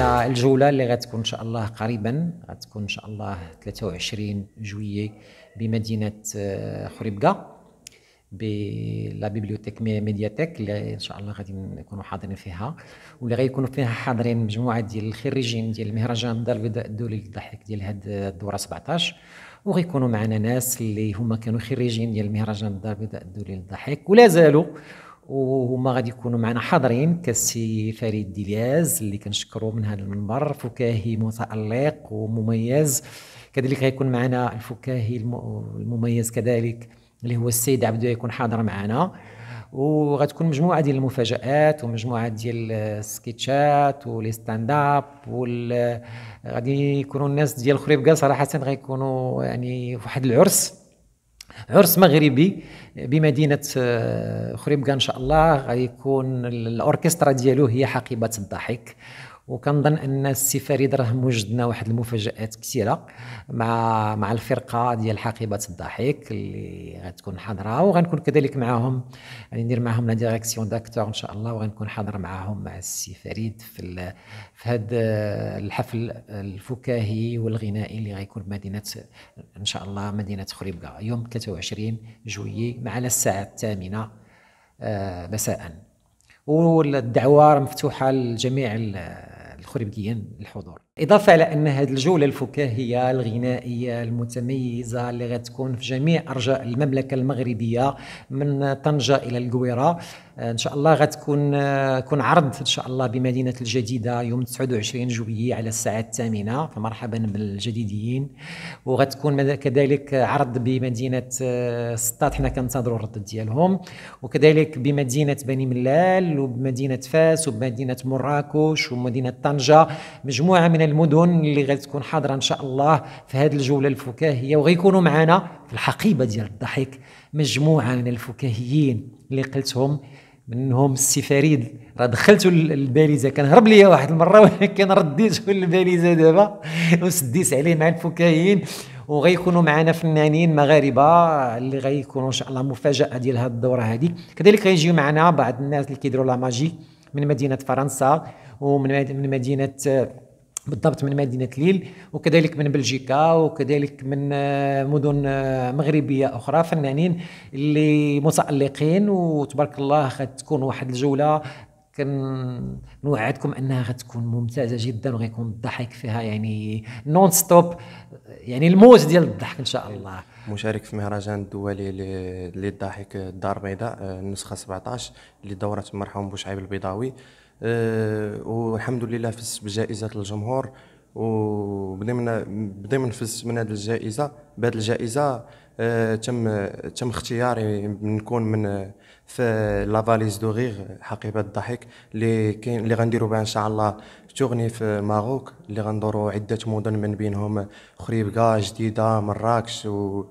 على الجوله اللي غتكون ان شاء الله قريبا غتكون ان شاء الله 23 جويي بمدينه آه، خريبكه بلا بيبليوتيك ميدياتيك اللي ان شاء الله غادي نكونوا حاضرين فيها واللي غيكونوا فيها حاضرين مجموعه ديال الخريجين ديال المهرجان الدار البيضاء الدولي للضحك ديال هاد الدوره 17 وغيكونوا معنا ناس اللي هما كانوا خريجين ديال المهرجان الدار البيضاء الدولي للضحك ولا زالوا وهما غادي يكونوا معنا حاضرين كالسي فريد دياز اللي كنشكرو من هذا المنبر فكاهي متألق ومميز كذلك غيكون معنا الفكاهي المميز كذلك اللي هو السيد عبدو يكون حاضر معنا وغتكون مجموعه ديال المفاجات ومجموعه ديال السكيتشات ولي ستاند اب وال غادي يكونوا الناس ديال خريبكا صراحه غيكونوا يعني في واحد العرس عرس مغربي بمدينه آه، خريبكا ان شاء الله غيكون الاوركسترا ديالو هي حقيبه الضحك وكنظن ان السي فريد راه موجدنا واحد المفاجات كثيره مع مع الفرقه ديال حقيبه الضحك اللي غتكون حاضره وغنكون كذلك معاهم يعني ندير معاهم لا ديريكسيون داكتور ان شاء الله وغنكون حاضر معاهم مع السي فريد في في هذا الحفل الفكاهي والغنائي اللي غيكون بمدينه ان شاء الله مدينه خريبكه يوم 23 جويي مع الساعه الثامنه آه، مساء والدعوه مفتوحه لجميع يخرب ديان الحضور إضافة إلى أن هذه الجولة الفكاهية الغنائية المتميزة اللي غتكون في جميع أرجاء المملكة المغربية من طنجة إلى القويرة آه، إن شاء الله غتكون آه، كون عرض إن شاء الله بمدينة الجديدة يوم 29 جوية على الساعة الثامنة فمرحبا بالجديديين وغتكون كذلك عرض بمدينة آه، سطات حنا كنتظروا الرد ديالهم وكذلك بمدينة بني ملال وبمدينة فاس وبمدينة مراكش ومدينة طنجة مجموعة من المدن اللي غتكون حاضره ان شاء الله في هذه الجوله الفكاهيه وغيكونوا معنا في الحقيبه ديال الضحك مجموعه من الفكاهيين اللي قلتهم منهم السي فريد راه دخلتو الباليزه كان هرب ليا واحد المره ولكن رديتو الباليزه دابا وسديت عليه مع الفكاهيين وغيكونوا معنا فنانين مغاربه اللي غيكونوا ان شاء الله مفاجاه ديال هذه الدوره هذه كذلك غيجيو معنا بعض الناس اللي كيديروا لا ماجي من مدينه فرنسا ومن مدينه بالضبط من مدينة ليل وكذلك من بلجيكا وكذلك من آه، مدن آه، مغربية أخرى فنانين اللي متألقين وتبارك الله غتكون واحد الجولة كنوعدكم انها غتكون ممتازه جدا وغيكون الضحك فيها يعني نون ستوب يعني الموج ديال الضحك ان شاء الله مشارك في مهرجان الدولي للضحك الدار البيضاء النسخه آه، 17 لدوره مرحوم بوشعيب البيضاوي آه، والحمد لله فزت بجائزه الجمهور وبدا من بدا من هذه الجائزه بهذه الجائزه آه، تم تم اختياري نكون من في لافاليز دو غيغ حقيبه الضحك اللي كاين اللي غنديروا بها ان شاء الله تغني في الماروك اللي غندوروا عده مدن من بينهم خريبكا جديده مراكش و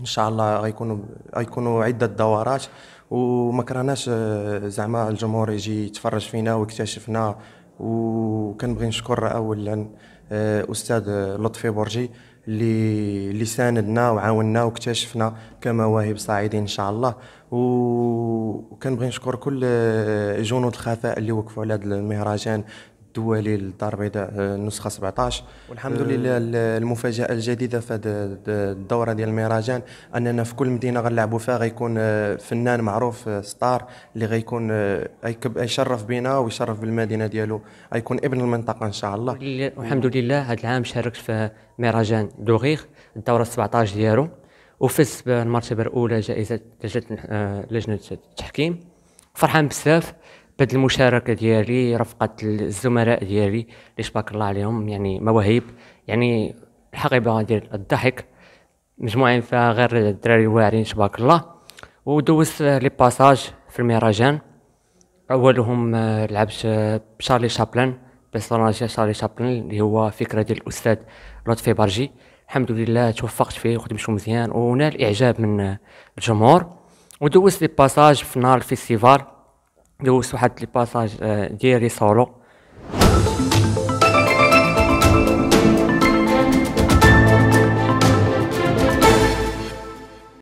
ان شاء الله غيكونوا غيكونوا عده دورات وما كرهناش آه، زعما الجمهور يجي يتفرج فينا ويكتشفنا وكنبغي نشكر اولا آه، استاذ لطفي برجي اللي اللي ساندنا وعاوننا واكتشفنا كمواهب صاعدين ان شاء الله وكنبغي نشكر كل آه، جنود الخفاء اللي وقفوا على هذا المهرجان الدولي للدار البيضاء النسخه آه، 17 والحمد آه، لله المفاجاه الجديده في الدوره ديال المهرجان اننا في كل مدينه غنلعبوا فيها غيكون آه، فنان معروف ستار اللي غيكون يشرف بنا ويشرف بالمدينه ديالو غيكون ابن المنطقه ان شاء الله والحمد لله هذا العام شاركت في مهرجان دوغيغ الدوره 17 ديالو وفزت بالمرتبه الاولى جائزه لجنه التحكيم فرحان بزاف بهذه المشاركه ديالي رفقه الزملاء ديالي اللي تبارك الله عليهم يعني مواهب يعني الحقيبه ديال الضحك مجموعين فيها غير الدراري واعرين تبارك الله ودوزت لي باساج في المهرجان اولهم آه، لعبت بشارلي شابلن بيرسوناج شارلي شابلن اللي هو فكره ديال الاستاذ لطفي برجي الحمد لله توفقت فيه وخدمت مزيان ونال اعجاب من آه، الجمهور ودوزت لي باساج في نهار الفيستيفال دوزت واحد لي باساج ديالي آه، سولو